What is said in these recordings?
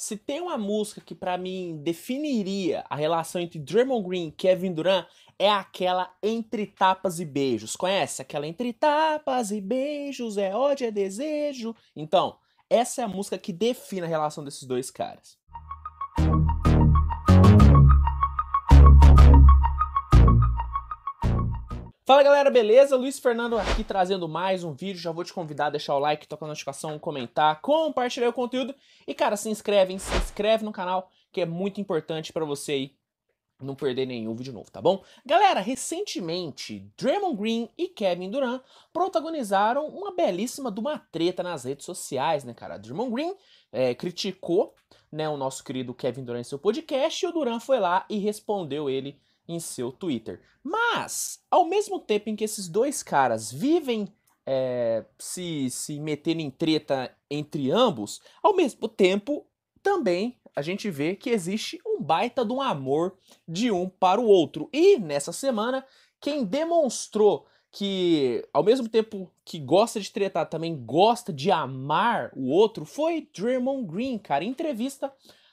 Se tem uma música que para mim definiria a relação entre Draymond Green e Kevin Durant, é aquela Entre Tapas e Beijos. Conhece? Aquela Entre Tapas e Beijos, é ódio, é desejo. Então, essa é a música que define a relação desses dois caras. Fala galera, beleza? Luiz Fernando aqui trazendo mais um vídeo. Já vou te convidar a deixar o like, tocar a notificação, comentar, compartilhar o conteúdo. E cara, se inscreve, hein? se inscreve no canal que é muito importante para você aí não perder nenhum vídeo novo, tá bom? Galera, recentemente, Draymond Green e Kevin Durant protagonizaram uma belíssima de uma treta nas redes sociais, né, cara? Draymond Green é, criticou né, o nosso querido Kevin Durant em seu podcast e o Durant foi lá e respondeu ele em seu Twitter. Mas, ao mesmo tempo em que esses dois caras vivem é, se, se metendo em treta entre ambos, ao mesmo tempo também a gente vê que existe um baita de um amor de um para o outro. E nessa semana, quem demonstrou que, ao mesmo tempo que gosta de tretar, também gosta de amar o outro, foi Draymond Green, cara. Em entrevista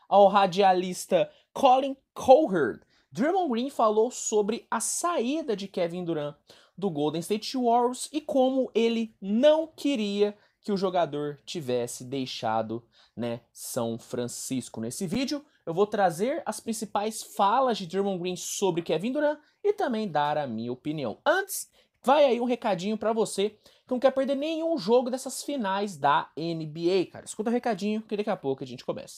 ao radialista Colin Cowherd. Draymond Green falou sobre a saída de Kevin Durant do Golden State Warriors e como ele não queria que o jogador tivesse deixado, né, São Francisco. Nesse vídeo, eu vou trazer as principais falas de Draymond Green sobre Kevin Durant e também dar a minha opinião. Antes, vai aí um recadinho para você que não quer perder nenhum jogo dessas finais da NBA, cara. Escuta o recadinho que daqui a pouco a gente começa.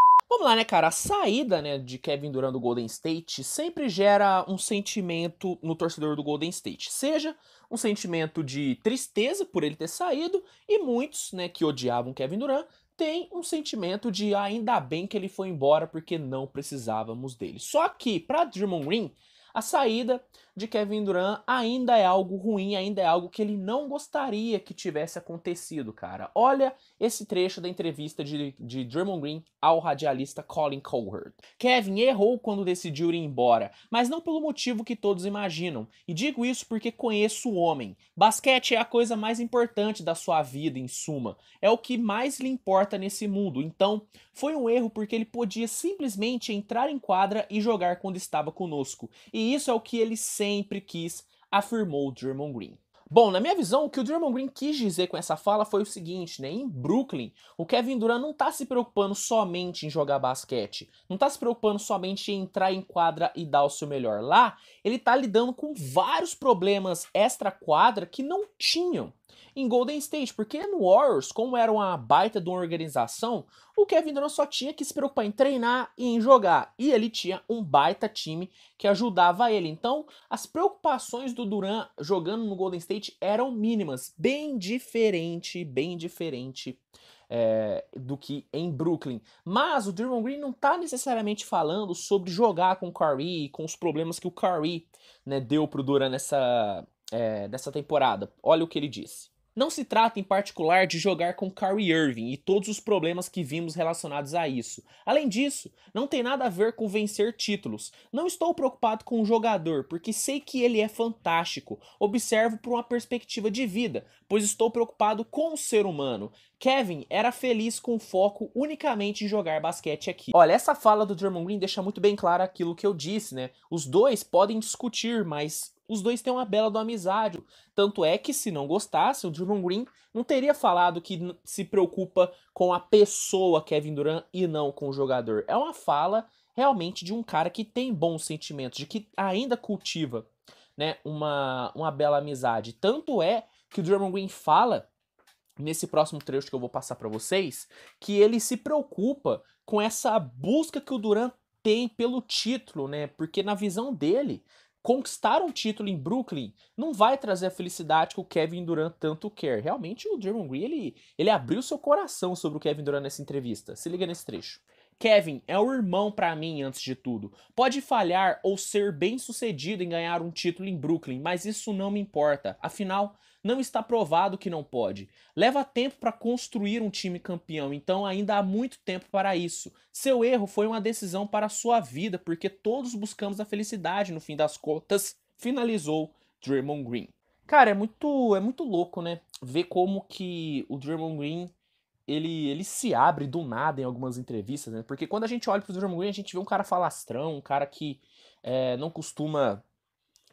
Vamos lá, né, cara? A saída né, de Kevin Durant do Golden State sempre gera um sentimento no torcedor do Golden State. Seja um sentimento de tristeza por ele ter saído, e muitos né, que odiavam Kevin Durant têm um sentimento de ah, ainda bem que ele foi embora porque não precisávamos dele. Só que, para Drummond Green, a saída de Kevin Durant ainda é algo ruim, ainda é algo que ele não gostaria que tivesse acontecido, cara. Olha esse trecho da entrevista de, de Draymond Green ao radialista Colin Cowherd. Kevin errou quando decidiu ir embora, mas não pelo motivo que todos imaginam. E digo isso porque conheço o homem. Basquete é a coisa mais importante da sua vida, em suma. É o que mais lhe importa nesse mundo. Então, foi um erro porque ele podia simplesmente entrar em quadra e jogar quando estava conosco. E isso é o que ele sempre sempre quis, afirmou Drummond Green. Bom, na minha visão, o que o Drummond Green quis dizer com essa fala foi o seguinte, né? Em Brooklyn, o Kevin Durant não tá se preocupando somente em jogar basquete, não tá se preocupando somente em entrar em quadra e dar o seu melhor. Lá, ele tá lidando com vários problemas extra-quadra que não tinham em Golden State, porque no Warriors, como era uma baita de uma organização, o Kevin Durant só tinha que se preocupar em treinar e em jogar, e ele tinha um baita time que ajudava ele. Então, as preocupações do Durant jogando no Golden State eram mínimas, bem diferente, bem diferente é, do que em Brooklyn. Mas o Draymond Green não está necessariamente falando sobre jogar com o Curry, com os problemas que o Curry né, deu pro Duran nessa, é, nessa temporada. Olha o que ele disse. Não se trata em particular de jogar com Kyrie Irving e todos os problemas que vimos relacionados a isso. Além disso, não tem nada a ver com vencer títulos. Não estou preocupado com o jogador, porque sei que ele é fantástico. Observo por uma perspectiva de vida, pois estou preocupado com o ser humano. Kevin era feliz com foco unicamente em jogar basquete aqui. Olha, essa fala do Draymond Green deixa muito bem claro aquilo que eu disse, né? Os dois podem discutir, mas os dois têm uma bela do amizade. Tanto é que, se não gostasse, o Draymond Green não teria falado que se preocupa com a pessoa Kevin Durant e não com o jogador. É uma fala realmente de um cara que tem bons sentimentos, de que ainda cultiva né, uma, uma bela amizade. Tanto é que o Draymond Green fala nesse próximo trecho que eu vou passar para vocês, que ele se preocupa com essa busca que o Durant tem pelo título, né? Porque na visão dele, conquistar um título em Brooklyn não vai trazer a felicidade que o Kevin Durant tanto quer. Realmente o Draymond Green ele, ele abriu seu coração sobre o Kevin Durant nessa entrevista. Se liga nesse trecho. Kevin é o irmão para mim antes de tudo. Pode falhar ou ser bem-sucedido em ganhar um título em Brooklyn, mas isso não me importa. Afinal, não está provado que não pode. Leva tempo para construir um time campeão, então ainda há muito tempo para isso. Seu erro foi uma decisão para a sua vida, porque todos buscamos a felicidade no fim das contas, finalizou Draymond Green. Cara, é muito é muito louco, né? Ver como que o Draymond Green ele, ele se abre do nada em algumas entrevistas, né? Porque quando a gente olha pro Draymond Green, a gente vê um cara falastrão, um cara que é, não costuma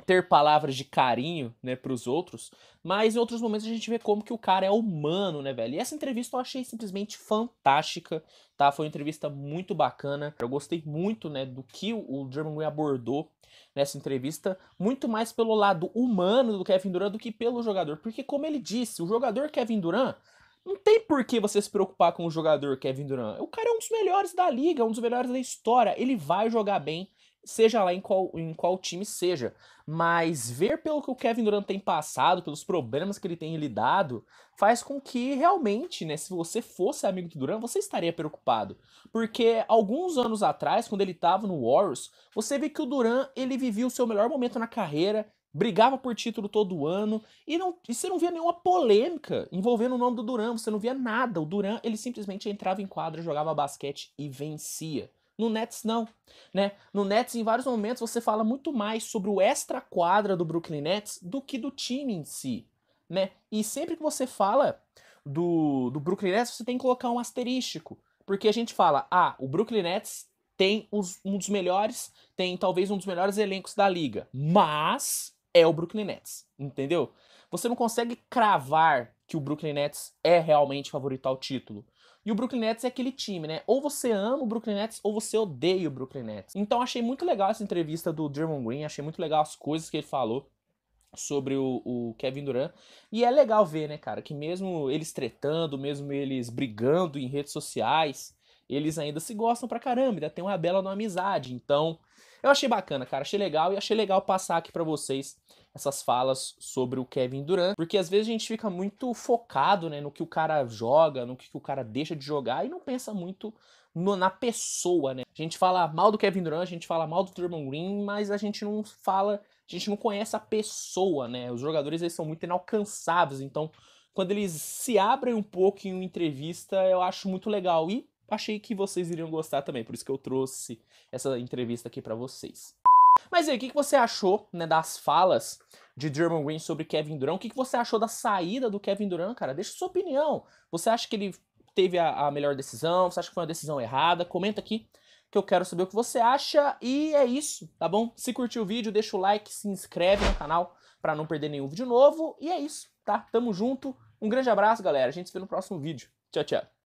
ter palavras de carinho, né, pros outros, mas em outros momentos a gente vê como que o cara é humano, né, velho? E essa entrevista eu achei simplesmente fantástica, tá? Foi uma entrevista muito bacana. Eu gostei muito, né, do que o German Way abordou nessa entrevista, muito mais pelo lado humano do Kevin Durant do que pelo jogador, porque como ele disse, o jogador Kevin Durant não tem por que você se preocupar com o jogador Kevin Durant. O cara é um dos melhores da liga, um dos melhores da história. Ele vai jogar bem seja lá em qual, em qual time seja. Mas ver pelo que o Kevin Durant tem passado, pelos problemas que ele tem lidado, faz com que realmente, né, se você fosse amigo do Durant, você estaria preocupado. Porque alguns anos atrás, quando ele estava no Warriors, você vê que o Durant, ele vivia o seu melhor momento na carreira, brigava por título todo ano, e, não, e você não via nenhuma polêmica envolvendo o nome do Durant, você não via nada. O Durant, ele simplesmente entrava em quadra, jogava basquete e vencia. No Nets não, né? No Nets em vários momentos você fala muito mais sobre o extra quadra do Brooklyn Nets do que do time em si, né? E sempre que você fala do, do Brooklyn Nets, você tem que colocar um asterístico, porque a gente fala: "Ah, o Brooklyn Nets tem os, um dos melhores, tem talvez um dos melhores elencos da liga, mas é o Brooklyn Nets", entendeu? Você não consegue cravar que o Brooklyn Nets é realmente favorito ao título. E o Brooklyn Nets é aquele time, né? Ou você ama o Brooklyn Nets ou você odeia o Brooklyn Nets. Então achei muito legal essa entrevista do Draymond Green, achei muito legal as coisas que ele falou sobre o, o, Kevin Durant. E é legal ver, né, cara, que mesmo eles tretando, mesmo eles brigando em redes sociais, eles ainda se gostam pra caramba, ainda tem uma bela amizade. Então, eu achei bacana, cara, achei legal e achei legal passar aqui para vocês essas falas sobre o Kevin Durant, porque às vezes a gente fica muito focado né, no que o cara joga, no que o cara deixa de jogar e não pensa muito no, na pessoa, né? A gente fala mal do Kevin Durant, a gente fala mal do Thurman Green, mas a gente não fala, a gente não conhece a pessoa, né? Os jogadores eles são muito inalcançáveis, então quando eles se abrem um pouco em uma entrevista, eu acho muito legal e achei que vocês iriam gostar também, por isso que eu trouxe essa entrevista aqui para vocês. Mas aí, o que, você achou né, das falas de Draymond Green sobre Kevin Durant? O que, que você achou da saída do Kevin Durant, cara? Deixa sua opinião. Você acha que ele teve a, a melhor decisão? Você acha que foi uma decisão errada? Comenta aqui que eu quero saber o que você acha. E é isso, tá bom? Se curtiu o vídeo, deixa o like, se inscreve no canal para não perder nenhum vídeo novo. E é isso, tá? Tamo junto. Um grande abraço, galera. A gente se vê no próximo vídeo. Tchau, tchau.